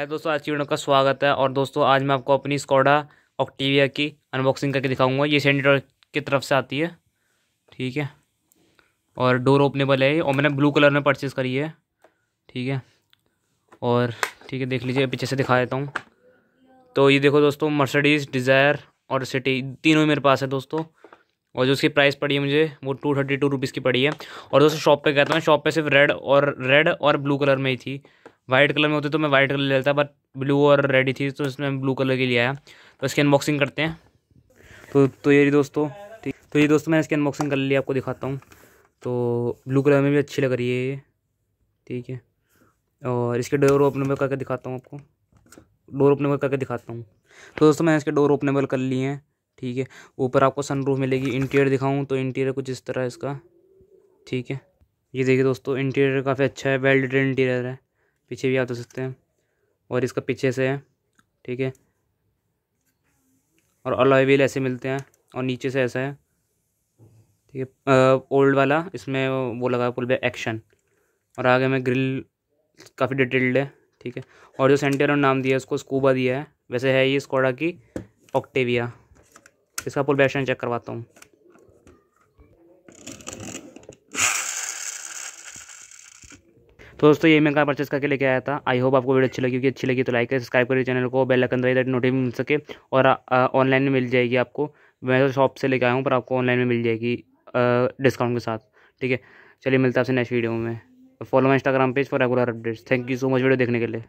है दोस्तों आज की वीडियो का स्वागत है और दोस्तों आज मैं आपको अपनी स्कॉडा ऑक्टिविया की अनबॉक्सिंग करके दिखाऊंगा ये सेंटर की तरफ से आती है ठीक है और डोर ओपनेबल है और मैंने ब्लू कलर में परचेज़ करी है ठीक है और ठीक है देख लीजिए पीछे से दिखा देता हूँ तो ये देखो दोस्तों मर्सडीज़ डिज़ायर और सिटी तीनों ही मेरे पास है दोस्तों और जो उसकी प्राइस पड़ी है मुझे वो टू थर्टी टू रुपीज़ की पड़ी है और दोस्तों शॉप पे गया था मैं शॉप पे सिर्फ रेड और रेड और ब्लू कलर में ही थी वाइट कलर में होते तो मैं वाइट कलर ले लेता बट ब्लू और ही थी तो इसमें ब्लू कलर के लिए आया तो इसकी अनबॉक्सिंग करते हैं तो तो ये दोस्तों ठीक तो ये दोस्तों मैंने इसकी अनबॉक्सिंग कर ली आपको दिखाता हूँ तो ब्लू कलर में भी अच्छी लग रही है ये ठीक है और इसके डोर ओपनेबल करके दिखाता हूँ आपको डोर ओपनेबल करके दिखाता हूँ तो दोस्तों मैंने इसके डोर ओपनेबल कर लिए हैं ठीक है ऊपर आपको सनरूफ मिलेगी इंटीरियर दिखाऊँ तो इंटीरियर कुछ इस तरह इसका ठीक है ये देखिए दोस्तों इंटीरियर काफ़ी अच्छा है वेल्डेड इंटीरियर है पीछे भी आप देख सकते हैं और इसका पीछे से है ठीक है और अलॉय व्हील ऐसे मिलते हैं और नीचे से ऐसा है ठीक है ओल्ड वाला इसमें वो लगा पुल पे एक्शन और आगे में ग्रिल काफ़ी डिटेल्ड है ठीक है और जो सेंटर नाम दिया है उसको स्कूबा दिया है वैसे है ये स्कोडा की ऑक्टेविया इसका पुल पे एक्शन चेक करवाता हूँ तो दोस्तों ये मैं कहाँ परचेस करके लेके आया था आई होप आपको वीडियो अच्छी लगी क्योंकि अच्छी लगी तो लाइक करें सब्सक्राइब करिए चैनल को बेल आइकन दबाइए नोटिफिकेशन मिल सके और ऑनलाइन में मिल जाएगी आपको मैं तो शॉप से लेके आया हूँ पर आपको ऑनलाइन में मिल जाएगी डिस्काउंट के साथ ठीक है चलिए मिलता है आपसे नेक्स्ट वीडियो में follow my Instagram page for regular updates thank you so much video देखने के लिए